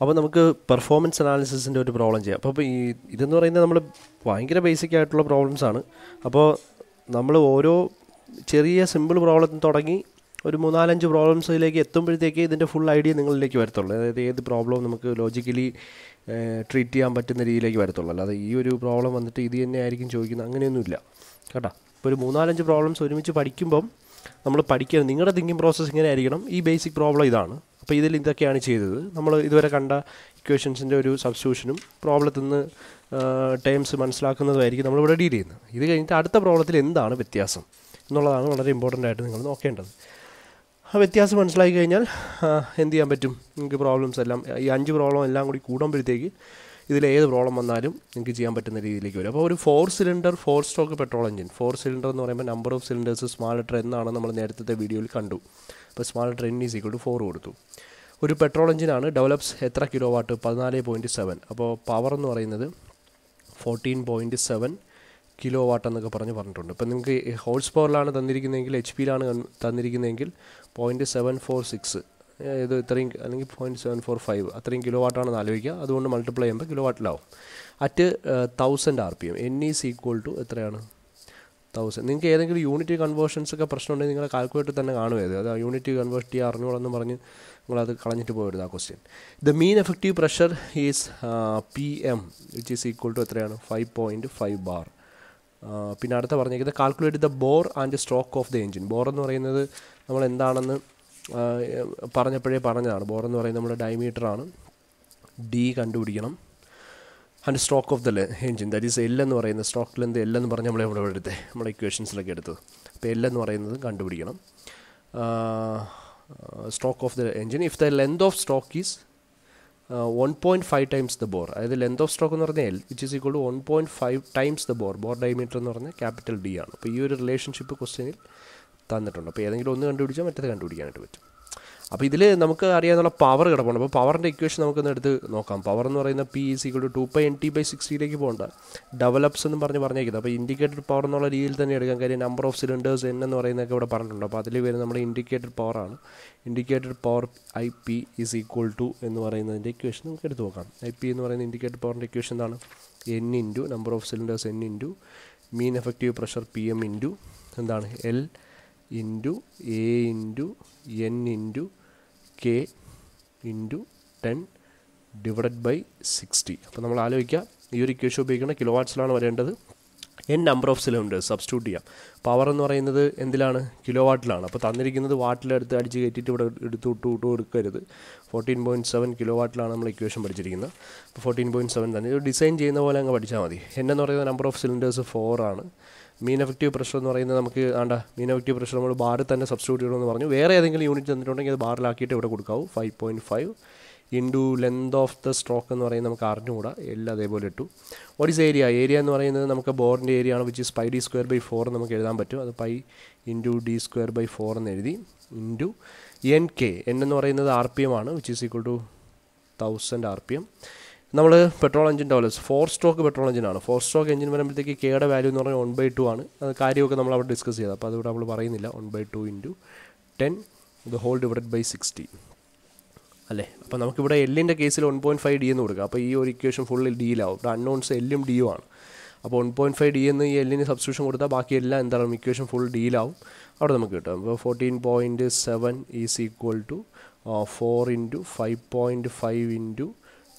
അപ്പോൾ നമുക്ക് പെർഫോമൻസ് അനാലിസിസിൻ്റെ ഒരു പ്രോബ്ലം ചെയ്യാം അപ്പോൾ ഈ ഇതെന്ന് പറയുന്നത് നമ്മൾ ഭയങ്കര ബേസിക് ആയിട്ടുള്ള പ്രോബ്ലംസ് ആണ് അപ്പോൾ നമ്മൾ ഓരോ ചെറിയ സിമ്പിൾ പ്രോബ്ലം തുടങ്ങി ഒരു മൂന്നാലഞ്ച് പ്രോബ്ലംസിലേക്ക് എത്തുമ്പോഴത്തേക്ക് ഇതിൻ്റെ ഫുൾ ഐഡിയ നിങ്ങളിലേക്ക് വരത്തുള്ളൂ അതായത് ഏത് പ്രോബ്ലവും നമുക്ക് ലോജിക്കലി ട്രീറ്റ് ചെയ്യാൻ പറ്റുന്ന രീതിയിലേക്ക് വരത്തുള്ളൂ അല്ലാതെ ഈ ഒരു പ്രോബ്ലം വന്നിട്ട് ഇത് തന്നെ ആയിരിക്കും ചോദിക്കുന്നത് അങ്ങനെയൊന്നുമില്ല കേട്ടോ ഇപ്പോൾ ഒരു മൂന്നാലഞ്ച് പ്രോബ്ലംസ് ഒരുമിച്ച് പഠിക്കുമ്പം നമ്മൾ പഠിക്കുക നിങ്ങളുടെ തിങ്കിങ് പ്രോസസ്സ് ഇങ്ങനെ ആയിരിക്കണം ഈ ബേസിക് പ്രോബ്ലം ഇതാണ് അപ്പോൾ ഇതിൽ ഇതൊക്കെയാണ് ചെയ്തത് നമ്മൾ ഇതുവരെ കണ്ട ഇക്വേഷൻസിൻ്റെ ഒരു സബ്സ്റ്റ്യൂഷനും പ്രോബ്ലത്തിൽ നിന്ന് ടേംസ് മനസ്സിലാക്കുന്നതുമായിരിക്കും നമ്മളിവിടെ ഡീൽ ചെയ്യുന്നത് ഇത് കഴിഞ്ഞിട്ട് അടുത്ത പ്രോബ്ലത്തിൽ എന്താണ് വ്യത്യാസം എന്നുള്ളതാണ് വളരെ ഇമ്പോർട്ടൻ്റ് ആയിട്ട് നിങ്ങൾ നോക്കേണ്ടത് ആ വ്യത്യാസം മനസ്സിലാക്കി കഴിഞ്ഞാൽ എന്ത് ചെയ്യാൻ പറ്റും നിങ്ങൾക്ക് പ്രോബ്ലംസ് എല്ലാം ഈ അഞ്ച് പ്രോബ്ലം എല്ലാം കൂടി കൂടുമ്പോഴത്തേക്ക് ഇതിൽ ഏത് പ്രോബ്ലം വന്നാലും നിങ്ങൾക്ക് ചെയ്യാൻ പറ്റുന്ന രീതിയിലേക്ക് വരും അപ്പോൾ ഒരു four cylinder four stroke petrol engine four cylinder എന്ന് പറയുമ്പോൾ number of cylinders small letter എന്നാണ് നമ്മൾ നേരത്തെ വീഡിയോയിൽ കണ്ടു അപ്പോൾ small train is equal to four കൊടുത്തു ഒരു പെട്രോൾ എഞ്ചിനാണ് ഡെവലപ്സ് എത്ര കിലോ വാട്ട് പതിനാല് പോയിൻറ്റ് സെവൻ അപ്പോൾ പവർ എന്ന് പറയുന്നത് fourteen point seven kilo watt എന്നൊക്കെ പറഞ്ഞ് പറഞ്ഞിട്ടുണ്ട് ഇപ്പം നിങ്ങൾക്ക് ഹോൾസ് പവറിലാണ് തന്നിരിക്കുന്നതെങ്കിൽ എച്ച് പിയിലാണ് തന്നിരിക്കുന്നതെങ്കിൽ പോയിൻറ്റ് സെവൻ ഫോർ സിക്സ് ഇത് ഇത്രയും അല്ലെങ്കിൽ പോയിൻറ്റ് സെവൻ ഫോർ ഫൈവ് അത്രയും കിലോ വാട്ടാണെന്ന് ആലോചിക്കുക അതുകൊണ്ട് മൾട്ടിപ്ലൈ ചെയ്യുമ്പോൾ കിലോ വാട്ടിലാവും at thousand R P M N is equal to എത്രയാണ് തൗസൻഡ് നിങ്ങൾക്ക് ഏതെങ്കിലും യൂണിറ്റ് കൺവേർഷൻസ് ഒക്കെ പ്രശ്നം ഉണ്ടെങ്കിൽ നിങ്ങൾ കാൽക്കുലേറ്റർ തന്നെ കാണുമത് അത് യൂണിറ്റ് കൺവേർട്ട് ചെയ്യാൻ അറിഞ്ഞോളെന്ന് പറഞ്ഞ് നിങ്ങളത് കളഞ്ഞിട്ട് പോയിരുന്നു ആ question the mean effective pressure is P M which is equal to എത്രയാണ് ഫൈവ് പോയിൻറ്റ് ഫൈവ് ബാർ പിന്നെ അടുത്ത പറഞ്ഞിരിക്കുന്നത് calculate the bore and stroke of the engine bore എന്ന് പറയുന്നത് നമ്മൾ എന്താണെന്ന് പറഞ്ഞപ്പോഴേ പറഞ്ഞതാണ് ബോർ എന്ന് പറയുന്നത് നമ്മുടെ ഡയമീറ്ററാണ് ഡി കണ്ടുപിടിക്കണം അതിൻ്റെ stroke of the engine that is L എന്ന് പറയുന്ന സ്ട്രോക്ക് ലെന്ത് എൽ എന്ന് പറഞ്ഞാൽ നമ്മൾ എവിടെ എടുത്തത് നമ്മുടെ ഇക്വേഷൻസിലൊക്കെ എടുത്തത് അപ്പോൾ എൽ എന്ന് പറയുന്നത് കണ്ടുപിടിക്കണം stroke of the engine if the length of stroke is one point five times the bore അതായത് ലെന്ത് ഓഫ് സ്ട്രോക്ക് എന്ന് പറഞ്ഞാൽ L which is equal to one point five times the bore bore diameter എന്ന് പറഞ്ഞാൽ capital D ആണ് അപ്പോൾ ഈ ഒരു relationship ക്വസ്റ്റ്യനിൽ തന്നിട്ടുണ്ട് അപ്പോൾ ഏതെങ്കിലും ഒന്ന് കണ്ടുപിടിച്ചാൽ മറ്റേത് കണ്ടുപിടിക്കാനായിട്ട് പറ്റും അപ്പോൾ ഇതിൽ നമുക്ക് അറിയാനുള്ള പവർ കിടപ്പുണ്ട് അപ്പോൾ പവറിൻ്റെ ഇക്വേഷൻ നമുക്കൊന്ന് എടുത്ത് നോക്കാം പവർ എന്ന് പറയുന്ന P is equal to two pi N T by സിക്സ്റ്റിയിലേക്ക് പോകേണ്ട ഡെവലപ്സ് എന്ന് പറഞ്ഞ് പറഞ്ഞേക്കുന്നത് അപ്പോൾ ഇൻഡിക്കേറ്റഡ് പവർ എന്നുള്ള രീതിയിൽ തന്നെ എടുക്കാൻ കാര്യം നമ്പർ ഓഫ് സിലിണ്ടേഴ്സ് എൻ എന്ന് പറയുന്നതൊക്കെ ഇവിടെ പറഞ്ഞിട്ടുണ്ട് അപ്പോൾ അതിൽ വരുന്ന നമ്മുടെ ഇൻഡിക്കേറ്റഡ് ആണ് indicated power I P is equal to എന്ന് പറയുന്നതിൻ്റെ ഇക്വേഷൻ നമുക്ക് എടുത്ത് നോക്കാം ഐ പി എന്ന് പറയുന്ന ഇൻഡിക്കേറ്റഡ് പവറിൻ്റെ ഇക്വേഷൻ എന്താണ് N into number of cylinders N into mean effective pressure P M into എന്താണ് L into A into N into K into ten divide by sixty അപ്പോൾ നമ്മൾ ആലോചിക്കുക ഈ ഒരു ഇക്വേഷൻ ഉപയോഗിക്കുന്ന കിലോ വാട്ട്സിലാണ് വരേണ്ടത് N number of cylinders substitute ചെയ്യാം പവർ എന്ന് പറയുന്നത് എന്തിലാണ് കിലോ വാട്ടിലാണ് അപ്പോൾ തന്നിരിക്കുന്നത് വാട്ടിലെടുത്ത് അടിച്ച് കയറ്റിയിട്ട് ഇവിടെ എടുത്ത് വിട്ട് വിട്ട് കൊടുക്കരുത് ഫോർട്ടീൻ പോയിൻറ്റ് സെവൻ കിലോ വാട്ടിലാണ് നമ്മൾ ഇക്വേഷൻ പഠിച്ചിരിക്കുന്നത് അപ്പോൾ ഫോർട്ടീൻ പോയിൻറ്റ് സെവൻ തന്നെ ഇത് ഡിസൈൻ ചെയ്യുന്ന പോലെ അങ്ങ് പഠിച്ചാൽ മതി എൻ എന്ന് പറയുന്ന നമ്പർ ഓഫ് സിലിണ്ടേഴ്സ് ഫോർ ആണ് മീൻ എഫക്റ്റീവ് പ്രഷർ എന്ന് പറയുന്നത് നമുക്ക് ആണ്ട മീൻ എഫക്റ്റീവ് പ്രഷർ നമ്മൾ ബാറിൽ തന്നെ സബ്സ്റ്റിറ്റ്യൂട്ട് ചെയ്യണമെന്ന് പറഞ്ഞു വേറെ ഏതെങ്കിലും യൂണിറ്റ് തന്നിട്ടുണ്ടെങ്കിൽ അത് ബാറിലാക്കിയിട്ട് ഇവിടെ കൊടുക്കാവൂ five point five into length of the stroke എന്ന് പറയുന്നത് നമുക്ക് അറിഞ്ഞുകൂടാ എല്ലാം അതേപോലെ ഇട്ടു വാട്ട് ഈസ് ഏരിയ ഏരിയ എന്ന് പറയുന്നത് നമുക്ക് ബോറിൻ്റെ ഏരിയ ആണ് which is pi D square by four നമുക്ക് എഴുതാൻ പറ്റും അത് pi into D square by four എന്ന് എഴുതി ഇൻറ്റു എൻ കെ എൻ എന്ന് പറയുന്നത് ആർ പി എം ആണ് which is equal to thousand R P M നമ്മൾ petrol engine develops four stroke petrol എഞ്ചിനാണ് ഫോർ സ്ട്രോക്ക് എഞ്ചിൻ വരുമ്പോഴത്തേക്ക് കെയുടെ വാല്യൂ എന്ന് പറഞ്ഞാൽ വൺ ബൈ ടു ആണ് അത് കാര്യമൊക്കെ നമ്മൾ അവിടെ ഡിസ്കസ് ചെയ്തത് അപ്പോൾ അതുകൂടെ നമ്മൾ പറയുന്നില്ല one by two into ten the whole divide by sixty അല്ലേ അപ്പോൾ നമുക്കിവിടെ എല്ലിൻ്റെ കേസിൽ വൺ പോയിൻറ്റ് ഫൈവ് ഡി എന്ന് കൊടുക്കുക അപ്പോൾ ഈ ഒരു ഇക്വേഷൻ ഫുള്ളിൽ ഡിയിലാവും ഇവിടെ അൺനോൺസ് എല്ലും ഡിയു ആണ് അപ്പോൾ വൺ പോയിൻറ്റ് ഫൈവ് ഡി എന്ന് ഈ എല്ലിന് സബ്സ്ക്രിപ്ഷൻ കൊടുത്താൽ ബാക്കി എല്ലാം എന്താണ് ഇക്വേഷൻ ഫുൾ ഡിയിലാവും അവിടെ നമുക്ക് കിട്ടും അപ്പോൾ fourteen point seven is equal to four into five point five into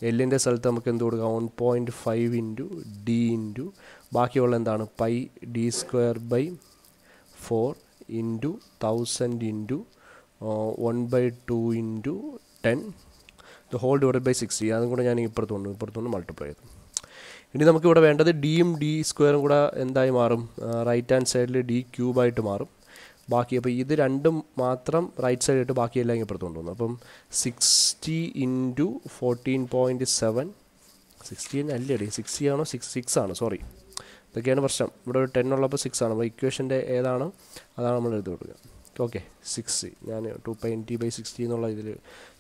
എല്ലിൻ്റെ സ്ഥലത്ത് നമുക്ക് എന്ത് കൊടുക്കാം one point five into D into ബാക്കിയുള്ള എന്താണ് pi D square by four into thousand into one by two into ten the whole divide by sixty അതും കൂടെ ഞാൻ ഇപ്പുറത്തുണ്ട് ഇപ്പുറത്തുണ്ട് മൾട്ടിപ്ലൈ ചെയ്തു ഇനി നമുക്കിവിടെ വേണ്ടത് ഡിയും ഡി സ്ക്വയറും കൂടെ എന്തായി മാറും റൈറ്റ് ഹാൻഡ് സൈഡിൽ ഡി ക്യൂബായിട്ട് മാറും ബാക്കി അപ്പോൾ ഇത് രണ്ടും മാത്രം റൈറ്റ് സൈഡായിട്ട് ബാക്കിയെല്ലാം ഇങ്ങനെ പുറത്തു കൊണ്ടുവന്നു അപ്പം sixty into fourteen point seven sixty അല്ലേ അടി സിക്സ്റ്റി ആണോ സിക്സ് സിക്സ് ആണ് സോറി ഇതൊക്കെയാണ് പ്രശ്നം ഇവിടെ ഒരു ടെൻ ഉള്ളപ്പോൾ സിക്സ് ആണ് അപ്പോൾ ഇക്വേഷൻ്റെ ഏതാണ് അതാണ് നമ്മൾ എഴുതി കൊടുക്കുക ഓക്കെ സിക്സ് ഞാൻ ടു പോയിൻറ്റി ബൈ സിക്സ്റ്റി എന്നുള്ള ഇതിൽ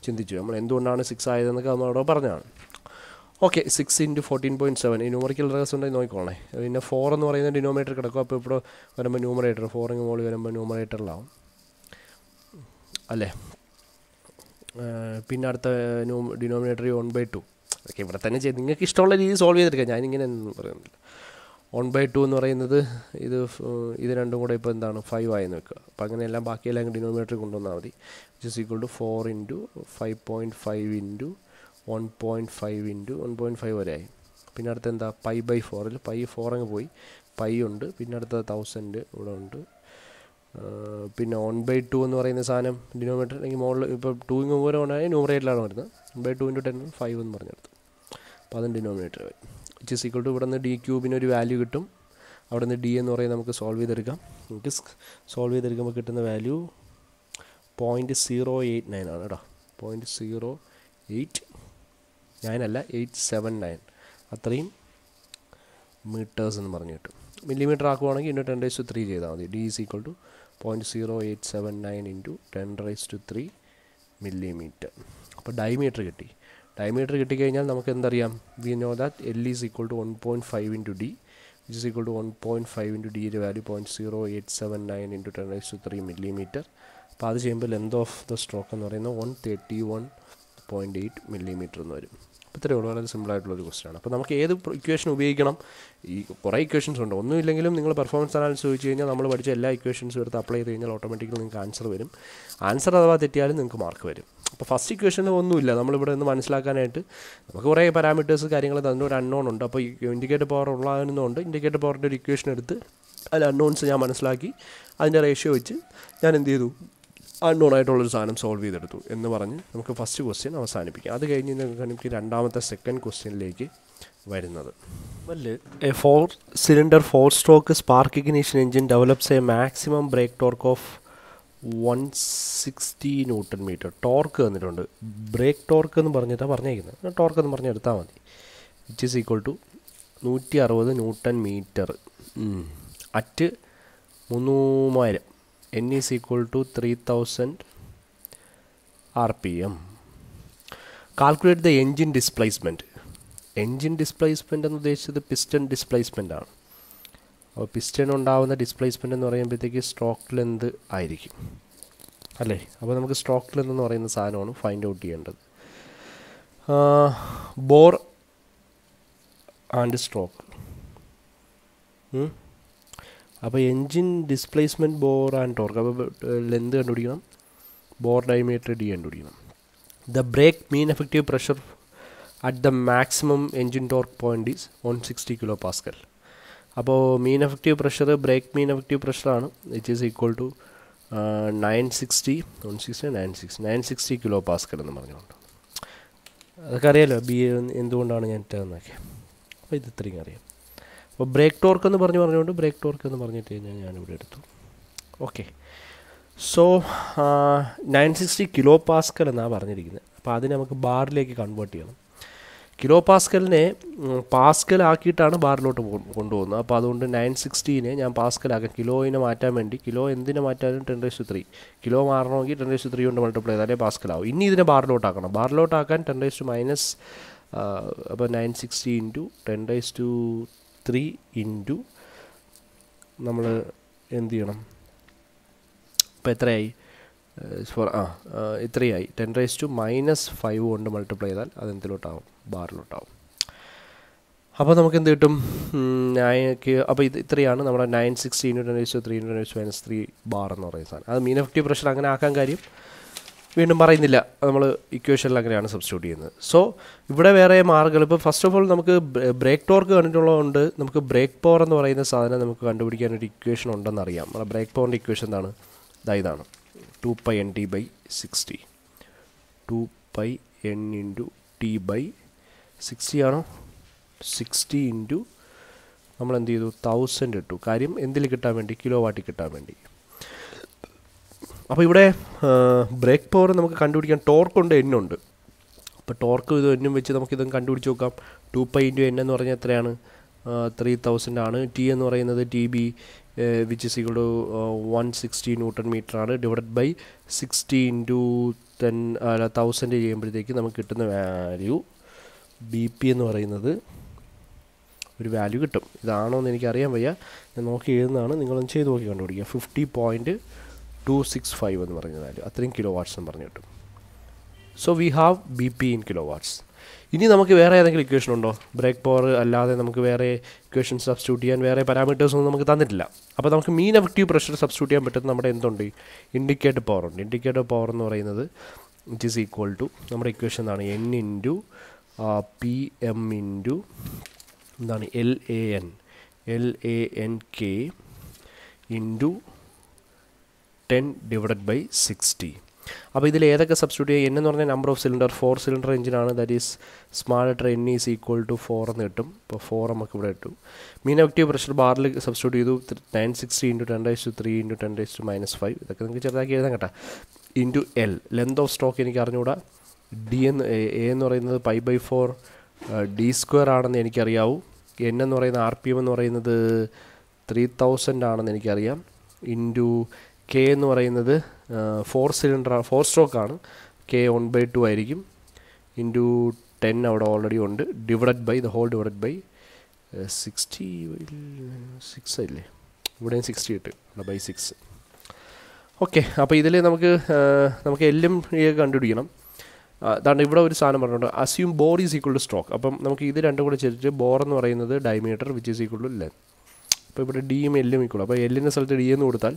ചിന്തിച്ചു നമ്മൾ എന്തുകൊണ്ടാണ് സിക്സ് ആയതെന്നൊക്കെ നമ്മളോട് പറഞ്ഞതാണ് okay six into fourteen point seven ഈ ന്യൂമറിക്കൽ റേസ് ഉണ്ടെങ്കിൽ നോക്കിക്കോണേ പിന്നെ ഫോർ എന്ന് പറയുന്നത് ഡിനോമേറ്റർ കിടക്കും അപ്പോൾ ഇപ്പോൾ വരുമ്പോൾ ന്യൂമറേറ്റർ ഫോർ ഇങ്ങ് വരുമ്പോൾ ന്യൂമറേറ്ററിലാവും അല്ലേ പിന്നെ അടുത്ത ന്യൂ ഡിനോമിനേറ്ററി വൺ ബൈ ടു ഓക്കെ ഇവിടെ തന്നെ ചെയ്ത് നിങ്ങൾക്ക് ഇഷ്ടമുള്ള രീതി സോൾവ് ചെയ്തെടുക്കാം ഞാനിങ്ങനെ ഒന്നും പറയുന്നില്ല വൺ ബൈ ടു എന്ന് പറയുന്നത് ഇത് ഇത് രണ്ടും കൂടെ ഇപ്പോൾ എന്താണ് ഫൈവ് ആയെന്ന് വെക്കുക അപ്പോൾ അങ്ങനെയെല്ലാം ബാക്കിയെല്ലാം ഡിനോമിനേറ്ററി കൊണ്ടുവന്നാൽ മതി which is equal to four into five point five into one point five into one point five വരെ ആയി പിന്നെ അടുത്ത എന്താ പൈ ബൈ ഫോറിൽ പൈ ഫോർ അങ്ങ് പോയി പൈ ഉണ്ട് പിന്നെ അടുത്ത തൗസൻഡ് ഇവിടെ ഉണ്ട് പിന്നെ വൺ ബൈ ടു എന്ന് പറയുന്ന സാധനം ഡിനോമീറ്റർ അല്ലെങ്കിൽ മോളിൽ ഇപ്പോൾ ടു ഇങ്ങ് പോലെ ഉണ്ടായാൽ ന്യൂമറേറ്റിലാണ് വരുന്നത് one by two into ten five എന്ന് പറഞ്ഞെടുത്ത് അപ്പോൾ അതും ഡിനോമിനേറ്റർ വരും ഇച്ച് ഇസ് ഈക്വൾ ടു ഇവിടെ നിന്ന് ഡി ക്യൂബിന് ഒരു വാല്യൂ കിട്ടും അവിടെ നിന്ന് ഡി എന്ന് പറയുന്നത് നമുക്ക് സോൾവ് ചെയ്തെടുക്കാം നമുക്ക് സോൾവ് ചെയ്തെടുക്കുമ്പോൾ കിട്ടുന്ന value point zero eight nine ആണ് കേട്ടോ പോയിൻറ്റ് സീറോ എയ്റ്റ് നയനല്ല എയ്റ്റ് സെവൻ നയൻ അത്രയും മീറ്റേഴ്സ് എന്ന് പറഞ്ഞു കിട്ടും മില്ലിമീറ്റർ ആക്കുവാണെങ്കിൽ into ten raise to three ചെയ്താൽ മതി D is equal to point zero eight seven nine into ten raise to three millimetre അപ്പോൾ ഡൈമീറ്റർ കിട്ടി ഡയമീറ്റർ കിട്ടിക്കഴിഞ്ഞാൽ നമുക്ക് എന്തറിയാം we know that L is equal to one point five into D which is equal to one point five into ഡിയുടെ value point zero eight seven nine into ten x two three millimetre അപ്പോൾ അത് ചെയ്യുമ്പോൾ length of the stroke എന്ന് പറയുന്നത് one thirty one point eight millimetre എന്ന് വരും ഇത്രയേ ഉള്ളൂ വളരെ സിമ്പിളായിട്ടുള്ളൊരു ക്വസ്റ്റ്യനാണ് അപ്പോൾ നമുക്ക് ഏത് ഇക്വേഷൻ ഉപയോഗിക്കണം ഈ കുറേ ഇക്വേഷൻസ് ഉണ്ട് ഒന്നും ഇല്ലെങ്കിലും നിങ്ങൾ പെർഫോമൻസ് അനാലിസിസ് ചോദിച്ചു കഴിഞ്ഞാൽ നമ്മൾ പഠിച്ച എല്ലാ ഇക്വേഷൻസും എടുത്ത് അപ്ലൈ ചെയ്ത് കഴിഞ്ഞാൽ ഓട്ടോമാറ്റിക്കലി നിങ്ങൾക്ക് ആൻസർ വരും ആൻസർ അഥവാ തെറ്റിയാലും നിങ്ങൾക്ക് മാർക്ക് വരും അപ്പോൾ ഫസ്റ്റ് ഇക്വേഷനിൽ ഒന്നുമില്ല നമ്മളിവിടെ നിന്ന് മനസ്സിലാക്കാനായിട്ട് നമുക്ക് കുറേ പാരാമീറ്റേഴ്സ് കാര്യങ്ങൾ തന്നെ ഒരു അൺനോൺ ഉണ്ട് അപ്പോൾ ഇൻഡിക്കേറ്റർ പവർ ഉള്ളതെന്നുണ്ട് ഇൻഡിക്കേറ്റർ പവറിൻ്റെ ഒരു ഇക്വേഷൻ എടുത്ത് അതിൽ അൺനോൺസ് ഞാൻ മനസ്സിലാക്കി അതിൻ്റെ റേഷ്യോ വെച്ച് ഞാൻ എന്ത് ചെയ്തു അൺനോൺ ആയിട്ടുള്ളൊരു സാധനം സോൾവ് ചെയ്തെടുത്തു എന്ന് പറഞ്ഞ് നമുക്ക് ഫസ്റ്റ് ക്വസ്റ്റ്യൻ അവസാനിപ്പിക്കാം അത് കഴിഞ്ഞ് നമുക്ക് രണ്ടാമത്തെ സെക്കൻഡ് ക്വസ്റ്റ്യനിലേക്ക് വരുന്നത് a four cylinder four stroke spark ignition engine develops a maximum brake torque of one sixty newton metre torque തന്നിട്ടുണ്ട് ബ്രേക്ക് ടോർക്ക് എന്ന് പറഞ്ഞാൽ പറഞ്ഞേക്കുന്നത് ടോർക്ക് എന്ന് പറഞ്ഞ് എടുത്താൽ മതി വിറ്റ് ഈസ് ഈക്വൽ ടു നൂറ്റി അറുപത് ന്യൂട്ടൺ മീറ്റർ അറ്റ് മുന്നൂമായിരം n is equal to 3000 rpm calculate the engine displacement engine displacement എന്ന് ഉദ്ദേശിച്ചത് പിസ്റ്റൺ ഡിസ്പ്ലേസ്മെൻ്റ് ആണ് അപ്പോൾ പിസ്റ്റൺ ഉണ്ടാകുന്ന ഡിസ്പ്ലേസ്മെൻ്റ് എന്ന് പറയുമ്പോഴത്തേക്ക് സ്ട്രോക്ക് ലെന്ത് ആയിരിക്കും അല്ലേ അപ്പോൾ നമുക്ക് സ്ട്രോക്ക് ലെന്ത് എന്ന് പറയുന്ന സാധനമാണ് ഫൈൻഡ് ഔട്ട് ചെയ്യേണ്ടത് ബോർ ആൻഡ് സ്ട്രോക്ക് അപ്പോൾ engine displacement bore and torque അപ്പോൾ ലെന്ത് കണ്ടുപിടിക്കണം ബോർ ഡൈമീറ്റർ ഡി കണ്ടുപിടിക്കണം the brake mean effective pressure at the maximum engine torque point is one sixty kilopascal അപ്പോൾ mean effective pressure brake mean effective പ്രഷറാണ് it is equal to nine sixty one sixty nine six nine sixty kilopascal എന്ന് പറഞ്ഞുകൊണ്ട് അതൊക്കെ അറിയാലോ B എന്തുകൊണ്ടാണ് ഞാൻ ഇട്ടതെന്നൊക്കെ അപ്പോൾ ഇത് ഇത്രയും അറിയാം അപ്പോൾ ബ്രേക്ക് ടോർക്ക് എന്ന് പറഞ്ഞു പറഞ്ഞുകൊണ്ട് ബ്രേക്ക് ടോർക്ക് എന്ന് പറഞ്ഞിട്ട് കഴിഞ്ഞാൽ ഞാനിവിടെ എടുത്തു okay so nine sixty kilopascal എന്നാണ് പറഞ്ഞിരിക്കുന്നത് അപ്പോൾ അതിനെ നമുക്ക് ബാറിലേക്ക് കൺവേർട്ട് ചെയ്യണം കിലോ പാസ്കലിനെ പാസ്കൽ ആക്കിയിട്ടാണ് ബാറിലോട്ട് കൊണ്ടുപോകുന്നത് അപ്പോൾ അതുകൊണ്ട് നയൻ സിക്സ്റ്റീനെ ഞാൻ പാസ്കലാക്കാം കിലോയിനെ മാറ്റാൻ വേണ്ടി കിലോ എന്തിനെ മാറ്റാനും ടെൻ റേസ് ത്രീ കിലോ മാറണമെങ്കിൽ ടെൻ റേസ് ത്രീ കൊണ്ട് മൾട്ടിപ്ലൈ ചെയ്താലേ പാസ്കലാവും ഇനി ഇതിനെ ബാറിലോട്ട് ആക്കാൻ ടെൻ റേസ് ടു മൈനസ് അപ്പോൾ nine sixty into ten raise two three into നമ്മൾ എന്ത് ചെയ്യണം ഇപ്പോൾ എത്രയായി ഫോർ ആ ഇത്രയായി ten raise two minus five കൊണ്ട് മൾട്ടിപ്ലൈ ചെയ്താൽ അതെന്തിലോട്ടാവും ബാറിലോട്ടാവും അപ്പോൾ നമുക്ക് എന്ത് കിട്ടും നയക്ക് അപ്പോൾ ഇത് ഇത്രയാണ് നമ്മുടെ nine six into ten raise to three into ten raise minus three bar എന്ന് പറയുന്ന സാധനം അത് മീൻ എഫക്റ്റീവ് പ്രഷർ അങ്ങനെ ആക്കാൻ കാര്യം വീണ്ടും പറയുന്നില്ല നമ്മൾ ഇക്വേഷനിൽ അങ്ങനെയാണ് സബ്സ്റ്റിറ്റ്യൂട്ട് ചെയ്യുന്നത് സോ ഇവിടെ വേറെ മാർഗ്ഗങ്ങൾ ഇപ്പോൾ ഫസ്റ്റ് ഓഫ് ഓൾ നമുക്ക് ബ്രേക്ക് ടോർക്ക് കണ്ടിട്ടുള്ളതുകൊണ്ട് നമുക്ക് ബ്രേക്ക് പവർ എന്ന് പറയുന്ന സാധനം നമുക്ക് കണ്ടുപിടിക്കാൻ ഒരു ഇക്വേഷൻ ഉണ്ടെന്ന് അറിയാം നമ്മുടെ ബ്രേക്ക് പവറിൻ്റെ ഇക്വേഷൻ എന്താണ് ഇതാ ഇതാണ് two pi N T by sixty two pi N into T by sixty ആണോ സിക്സ്റ്റി ഇൻറ്റു നമ്മൾ എന്ത് ചെയ്തു തൗസൻഡ് ഇട്ടു കാര്യം എന്തിൽ കിട്ടാൻ വേണ്ടി കിലോ വാട്ടിൽ കിട്ടാൻ വേണ്ടി അപ്പോൾ ഇവിടെ ബ്രേക്ക് പവർ നമുക്ക് കണ്ടുപിടിക്കാൻ ടോർക്കുണ്ട് എന്നുണ്ട് അപ്പോൾ ടോർക്ക് ഇത് എന്നും വെച്ച് നമുക്കിതും കണ്ടുപിടിച്ച് നോക്കാം ടു പൈ ഇൻറ്റു എൻ എന്ന് പറഞ്ഞാൽ എത്രയാണ് ത്രീ തൗസൻഡ് ആണ് ടി എന്ന് പറയുന്നത് T B which is equal to one sixty newton metre ആണ് divide by sixty into ten അല്ല തൗസൻഡ് ചെയ്യുമ്പോഴത്തേക്ക് നമുക്ക് കിട്ടുന്ന വാല്യൂ ബി പി എന്ന് പറയുന്നത് ഒരു വാല്യൂ കിട്ടും ഇതാണോ എന്ന് എനിക്കറിയാൻ വയ്യ ഞാൻ നോക്കി എഴുതുന്നതാണ് നിങ്ങളൊന്ന് ചെയ്ത് നോക്കി കണ്ടുപിടിക്കുക fifty point two six five എന്ന് പറഞ്ഞ വാല്യൂ അത്രയും കിലോ വാട്ട്സ് എന്ന് പറഞ്ഞു കിട്ടും so we have B P in kilowatts ഇനി നമുക്ക് വേറെ ഏതെങ്കിലും ഇക്വേഷൻ ഉണ്ടോ ബ്രേക്ക് പവർ അല്ലാതെ നമുക്ക് വേറെ ഇക്വേഷൻ സബ്സ്റ്റിറ്റ്യൂട്ട് ചെയ്യാൻ വേറെ ഒന്നും നമുക്ക് തന്നിട്ടില്ല അപ്പോൾ നമുക്ക് മീൻ എഫക്റ്റീവ് പ്രഷർ സബ്സ്റ്റിറ്റ്യൂട്ട് ചെയ്യാൻ പറ്റുന്ന നമ്മുടെ എന്തുണ്ട് ഇൻഡിക്കേറ്റർ പവർ ഉണ്ട് ഇൻഡിക്കേറ്റർ പവർ എന്ന് പറയുന്നത് ഇറ്റ് ഈസ് ഈക്വൽ ടു നമ്മുടെ ഇക്വേഷൻ എന്താണ് N into P M into എന്താണ് L A N L A N K into ten divided by sixty അപ്പോൾ ഇതിൽ ഏതൊക്കെ സബ്സ്റ്റിറ്റ്യൂട്ട് ചെയ്യുക എൻ പറഞ്ഞാൽ number of cylinder four cylinder എഞ്ചിനാണ് that is small letter N is equal to four എന്ന് കിട്ടും അപ്പോൾ ഫോർ നമുക്ക് ഇവിടെ കിട്ടും മീൻ ഒക്ടീവ് പ്രഷർ ബാറിൽ സബ്സ്റ്റിറ്റ്യൂട്ട് ചെയ്തു nine sixty into ten raise two three into ten raise two minus five ഇതൊക്കെ നിങ്ങൾക്ക് ചെറുതാക്കി എഴുതാൻ കേട്ടോ into L length of stroke എനിക്ക് അറിഞ്ഞുകൂടാ ഡി എന്ന് എ എന്ന് പറയുന്നത് pi by four D square ആണെന്ന് എനിക്കറിയാവൂ എൻ എന്ന് പറയുന്ന ആർ പി എം എന്ന് പറയുന്നത് ത്രീ തൗസൻഡ് ആണെന്ന് എനിക്കറിയാം ഇൻറ്റു കെ എന്ന് പറയുന്നത് ഫോർ സിലിണ്ടർ ഫോർ സ്ട്രോക്കാണ് കെ വൺ ബൈ ടു ആയിരിക്കും ഇൻറ്റു ടെൻ അവിടെ ഓൾറെഡി ഉണ്ട് divide by the whole divide by sixty six അല്ലേ ഇവിടെയും സിക്സ്റ്റി കിട്ടും അവിടെ ബൈ സിക്സ് ഓക്കെ അപ്പോൾ ഇതിൽ നമുക്ക് നമുക്ക് എല്ലും കണ്ടുപിടിക്കണം അതാണ് ഇവിടെ ഒരു സാധനം പറഞ്ഞിട്ടുണ്ട് assume bore is equal to stroke അപ്പം നമുക്ക് ഇത് രണ്ടും കൂടെ ചേർത്തിട്ട് ബോർ എന്ന് പറയുന്നത് diameter which is equal to length അപ്പോൾ ഇവിടെ ഡിയും എല്ലും ഈക്വൾ അപ്പോൾ എല്ലിൻ്റെ സ്ഥലത്ത് ഡി എന്ന് കൊടുത്താൽ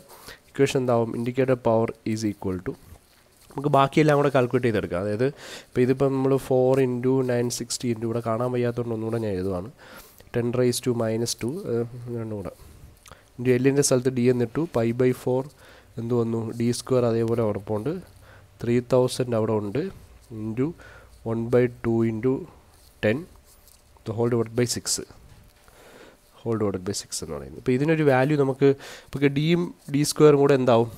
ഇക്വേഷൻ എന്താവും indicator power is equal to നമുക്ക് ബാക്കിയെല്ലാം കൂടെ കാൽക്കുലേറ്റ് ചെയ്തെടുക്കാം അതായത് ഇപ്പോൾ ഇതിപ്പോൾ നമ്മൾ four into nine sixty into ഇവിടെ കാണാൻ വയ്യാത്തതുകൊണ്ട് ഒന്നുകൂടെ ഞാൻ എഴുതുവാണ് ten raise two minus two രണ്ടും കൂടെ ഇൻറ്റു എല്ലിൻ്റെ സ്ഥലത്ത് ഡി എന്നിട്ടു പൈ ബൈ ഫോർ എന്ത് വന്നു ഡി സ്ക്വയർ അതേപോലെ ഉറപ്പുണ്ട് ത്രീ തൗസൻഡ് അവിടെ ഉണ്ട് into one by two into ten the whole divide by six hold order by six എന്ന് പറയുന്നത് ഇപ്പോൾ ഇതിനൊരു വാല്യൂ നമുക്ക് ഇപ്പോൾ ഡിയും ഡി സ്ക്വയറും കൂടെ എന്താവും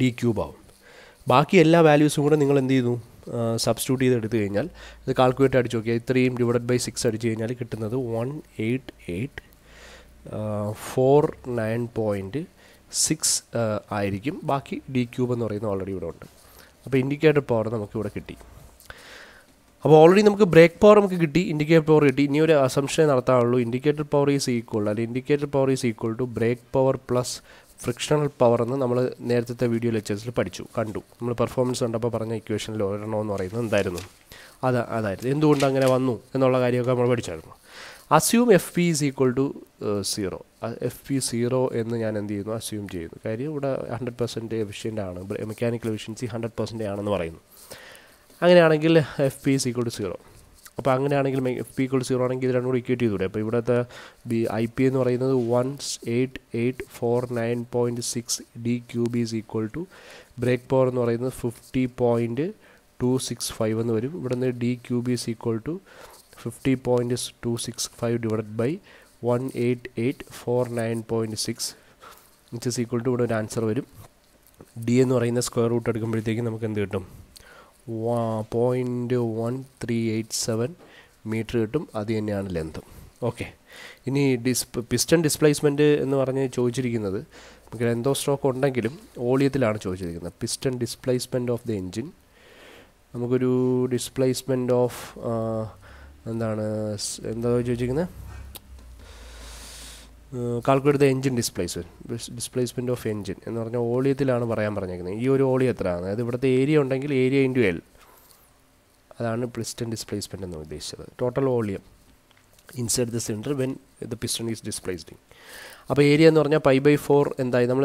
ഡി ആവും ബാക്കി എല്ലാ വാല്യൂസും കൂടെ നിങ്ങൾ എന്ത് ചെയ്തു സബ്സ്റ്റിറ്റ്യൂട്ട് ചെയ്ത് എടുത്തു കഴിഞ്ഞാൽ ഇത് കാൽക്കുലേറ്റ് അടിച്ച് നോക്കിയാൽ ഇത്രയും ഡിവൈഡഡ് ബൈ സിക്സ് അടിച്ച് കഴിഞ്ഞാൽ കിട്ടുന്നത് one eight eight four nine point six ആയിരിക്കും ബാക്കി ഡി ക്യൂബ് എന്ന് പറയുന്നത് ഓൾറെഡി ഇവിടെ ഉണ്ട് അപ്പോൾ ഇൻഡിക്കേറ്റർ പവർ നമുക്കിവിടെ കിട്ടി അപ്പോൾ ഓൾറെഡി നമുക്ക് ബ്രേക്ക് പവർ നമുക്ക് കിട്ടി ഇൻഡിക്കേറ്റർ പവർ കിട്ടി ഇനി ഒരു അസംഷനെ നടത്താനുള്ളൂ ഇൻഡിക്കേറ്റർ പവർ ഈസ് ഈക്വൾ അല്ലെങ്കിൽ indicator power is equal to brake power plus frictional power എന്ന് നമ്മൾ നേരത്തെ വീഡിയോ ലെക്ചേഴ്സിൽ പഠിച്ചു കണ്ടു നമ്മൾ പെർഫോമൻസ് കണ്ടപ്പോൾ പറഞ്ഞ ഇക്വേഷനിൽ ഒരെണ്ണം എന്ന് പറയുന്നത് എന്തായിരുന്നു അത് അതായിരുന്നു എന്തുകൊണ്ട് അങ്ങനെ വന്നു എന്നുള്ള കാര്യമൊക്കെ നമ്മൾ പഠിച്ചായിരുന്നു assume F P is equal to zero F P zero എന്ന് ഞാൻ എന്ത് ചെയ്യുന്നു അസ്യൂം ചെയ്യുന്നു കാര്യം ഇവിടെ ഹൺഡ്രഡ് പെർസെൻറ്റ് എഫിഷ്യൻ്റ് ആണ് മെക്കാനിക്കൽ എഫിഷ്യൻസി ഹൺഡ്രഡ് പെർസെൻറ്റ് ആണെന്ന് പറയുന്നു അങ്ങനെയാണെങ്കിൽ F P is equal to zero അപ്പോൾ അങ്ങനെയാണെങ്കിൽ എഫ് പി ഈക്വൽ സീറോ ആണെങ്കിൽ ഇത് രണ്ടും കൂടി ഇക്വേറ്റ് ചെയ്തൂടെ അപ്പോൾ ഇവിടുത്തെ ബി ഐ പി എന്ന് പറയുന്നത് one eight eight four nine point six D cube is equal to brake power എന്ന് പറയുന്നത് fifty point two six five എന്ന് വരും ഇവിടുന്ന് D cube is equal to fifty point two six five divide by one eight eight four nine point six which is equal to ഇവിടെ ഒരു answer വരും D എന്ന് പറയുന്ന സ്ക്വയർ റൂട്ട് എടുക്കുമ്പോഴത്തേക്കും നമുക്ക് എന്ത് കിട്ടും point one three eight seven metre കിട്ടും അത് തന്നെയാണ് ലെങ്ത്തും ഓക്കെ ഇനി ഡിസ് പിസ്റ്റൺ ഡിസ്പ്ലേസ്മെൻറ്റ് എന്ന് പറഞ്ഞ് ചോദിച്ചിരിക്കുന്നത് നമുക്ക് എന്തോ സ്ട്രോക്ക് ഉണ്ടെങ്കിലും ഓളിയത്തിലാണ് ചോദിച്ചിരിക്കുന്നത് piston displacement of the engine നമുക്കൊരു ഡിസ്പ്ലേസ്മെൻറ്റ് ഓഫ് എന്താണ് എന്താ ചോദിച്ചിരിക്കുന്നത് calculate the engine displacement displacement of engine എന്ന് പറഞ്ഞാൽ ഓളിയത്തിലാണ് പറയാൻ പറഞ്ഞേക്കുന്നത് ഈ ഒരു ഓളി എത്രയാണ് അതായത് ഇവിടുത്തെ ഏരിയ ഉണ്ടെങ്കിൽ ഏരിയ ഇൻറ്റു എൽ അതാണ് പിസ്റ്റൺ ഡിസ്പ്ലേസ്മെൻ്റ് എന്ന് ഉദ്ദേശിച്ചത് total volume inside the cylinder when the piston is displacing അപ്പോൾ ഏരിയ എന്ന് പറഞ്ഞാൽ പൈ ബൈ ഫോർ എന്തായി നമ്മൾ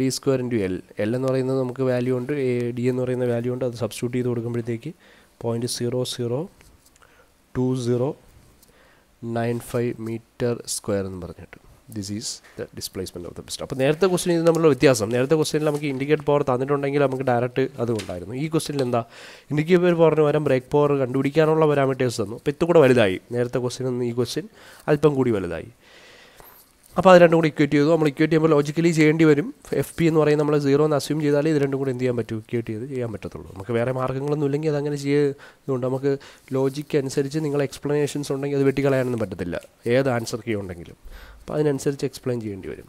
D square into L L എന്ന് പറയുന്നത് നമുക്ക് വാല്യൂ ഉണ്ട് ഡി എന്ന് പറയുന്ന വാല്യൂ ഉണ്ട് അത് സബ്സ്റ്റിറ്റ്യൂട്ട് ചെയ്ത് കൊടുക്കുമ്പോഴത്തേക്ക് point zero zero two zero nine five metre square എന്ന് പറഞ്ഞിട്ട് this is the displacement of the best അപ്പോൾ നേരത്തെ ക്വസ്റ്റ്യൻ ഇത് തമ്മിലുള്ള വ്യത്യാസം നേരത്തെ ക്വസ്റ്റിനിൽ നമുക്ക് ഇൻഡിക്കേറ്റ് പവർ തന്നിട്ടുണ്ടെങ്കിൽ നമുക്ക് ഡയറക്റ്റ് അത് ഉണ്ടായിരുന്നു ഈ ക്വസ്റ്റ്യനിൽ എന്താ ഇൻഡിക്കേറ്റ് പറഞ്ഞു പകരം ബ്രേക്ക് പവർ കണ്ടുപിടിക്കാനുള്ള പാരാമീറ്റേഴ്സ് തന്നു അപ്പോൾ കൂടെ വലുതായി നേരത്തെ ക്വസ്റ്റിൻ ഈ ക്വസ്റ്റിൻ അല്പം കൂടി വലുതായി അപ്പോൾ അത് രണ്ടും കൂടി ഇക്വേറ്റ് ചെയ്തു നമ്മൾ ഇക്വേറ്റ് ചെയ്യുമ്പോൾ ലോജിക്കലി ചെയ്യേണ്ടി വരും എഫ് പി എന്ന് പറയുന്നത് നമ്മൾ സീറോ എന്ന് അസ്യൂം ചെയ്താലേ ഇത് രണ്ടും കൂടി എന്ത് ചെയ്യാൻ പറ്റും ഇക്വേറ്റ് ചെയ്ത് ചെയ്യാൻ പറ്റത്തുള്ളൂ നമുക്ക് വേറെ മാർഗ്ഗങ്ങളൊന്നും ഇല്ലെങ്കിൽ അതങ്ങനെ ചെയ്യുന്നുണ്ട് നമുക്ക് ലോജിക്ക് അനുസരിച്ച് നിങ്ങൾ എക്സ്പ്ലനേഷൻസ് ഉണ്ടെങ്കിൽ അത് വെട്ടിക്കളയാനൊന്നും പറ്റത്തില്ല ഏത് ആൻസർ കീ ഉണ്ടെങ്കിലും അപ്പോൾ അതിനനുസരിച്ച് എക്സ്പ്ലെയിൻ ചെയ്യേണ്ടി വരും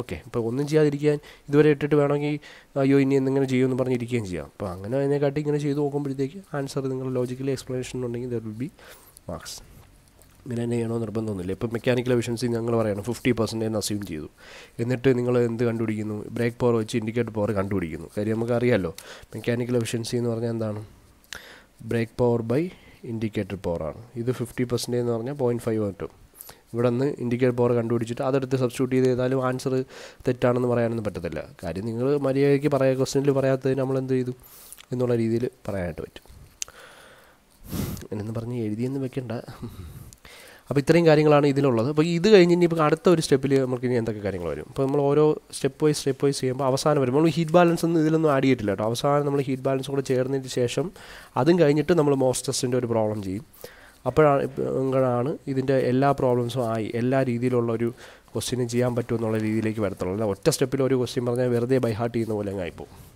ഓക്കെ അപ്പോൾ ഒന്നും ചെയ്യാതിരിക്കാൻ ഇതുവരെ ഇട്ടിട്ട് വേണമെങ്കിൽ അയ്യോ ഇനി എന്തെങ്കിലും ചെയ്യുമെന്ന് പറഞ്ഞിരിക്കുകയും ചെയ്യാം അപ്പോൾ അങ്ങനെ അതിനെക്കാട്ടി ഇങ്ങനെ ചെയ്ത് നോക്കുമ്പോഴത്തേക്ക് ആൻസർ നിങ്ങൾ ലോജിക്കലി എക്സ്പ്ലനേഷൻ ഉണ്ടെങ്കിൽ ദർ വിൽ ബി മാർക്സ് ഇങ്ങനെ തന്നെ ചെയ്യണോ നിർബന്ധമൊന്നുമില്ല ഇപ്പോൾ മെക്കാനിക്കൽ എഫിഷ്യൻസി ഞങ്ങൾ പറയണം ഫിഫ്റ്റി പെർസെൻറ്റ് എന്ന് അസ്യൂം ചെയ്തു എന്നിട്ട് നിങ്ങൾ എന്ത് കണ്ടുപിടിക്കുന്നു ബ്രേക്ക് പവർ വെച്ച് ഇൻഡിക്കേറ്റർ പവർ കണ്ടുപിടിക്കുന്നു കാര്യം നമുക്കറിയാമല്ലോ മെക്കാനിക്കൽ എഫിഷ്യൻസി എന്ന് പറഞ്ഞാൽ എന്താണ് ബ്രേക്ക് പവർ ബൈ ഇൻഡിക്കേറ്റർ പവറാണ് ഇത് ഫിഫ്റ്റി പെർസെൻറ്റേജ് എന്ന് പറഞ്ഞാൽ പോയിൻറ്റ് ഫൈവ് കിട്ടും ഇവിടെ നിന്ന് ഇൻഡിക്കേറ്റ് പവർ കണ്ടുപിടിച്ചിട്ട് അതെടുത്ത് സബ്സ്റ്റിറ്റ്യൂട്ട് ചെയ്ത് ചെയ്താലും ആൻസർ തെറ്റാണെന്ന് പറയാനൊന്നും പറ്റത്തില്ല കാര്യം നിങ്ങൾ മര്യാദയ്ക്ക് പറയാ ക്വസ്റ്റ്യനിൽ പറയാത്തത് നമ്മൾ എന്ത് ചെയ്തു എന്നുള്ള രീതിയിൽ പറയാനായിട്ട് പറ്റും എന്നു പറഞ്ഞ് എഴുതിയെന്ന് വെക്കണ്ട അപ്പോൾ ഇത്രയും കാര്യങ്ങളാണ് ഇതിലുള്ളത് അപ്പോൾ ഇത് കഴിഞ്ഞ് ഇപ്പോൾ അടുത്ത ഒരു സ്റ്റെപ്പിൽ നമുക്ക് ഇനി എന്തൊക്കെ കാര്യങ്ങൾ വരും അപ്പോൾ നമ്മൾ ഓരോ സ്റ്റെപ്പ് വൈസ് സ്റ്റെപ്പ് വൈസ് ചെയ്യുമ്പോൾ അവസാനം വരും നമ്മൾ ഹീറ്റ് ബാലൻസ് ഒന്നും ഇതിലൊന്നും ആഡ് ചെയ്തിട്ടില്ല കേട്ടോ അവസാനം നമ്മൾ ഹീറ്റ് ബാലൻസ് കൂടെ ചേർന്നതിന് ശേഷം അതും കഴിഞ്ഞിട്ട് നമ്മൾ മോസ്റ്റസിൻ്റെ ഒരു പ്രോബ്ലം ചെയ്യും അപ്പോഴാണ് ഇതിൻ്റെ എല്ലാ പ്രോബ്ലംസും ആയി എല്ലാ രീതിയിലുള്ള ഒരു ക്വസ്റ്റ്യനും ചെയ്യാൻ പറ്റുമെന്നുള്ള രീതിയിലേക്ക് വരത്തുള്ളൂ അല്ല ഒറ്റ സ്റ്റെപ്പിൽ ഒരു ക്വസ്റ്റ്യൻ പറഞ്ഞാൽ വെറുതെ ബൈ ഹാർട്ട് ചെയ്യുന്ന പോലെ അങ്ങ്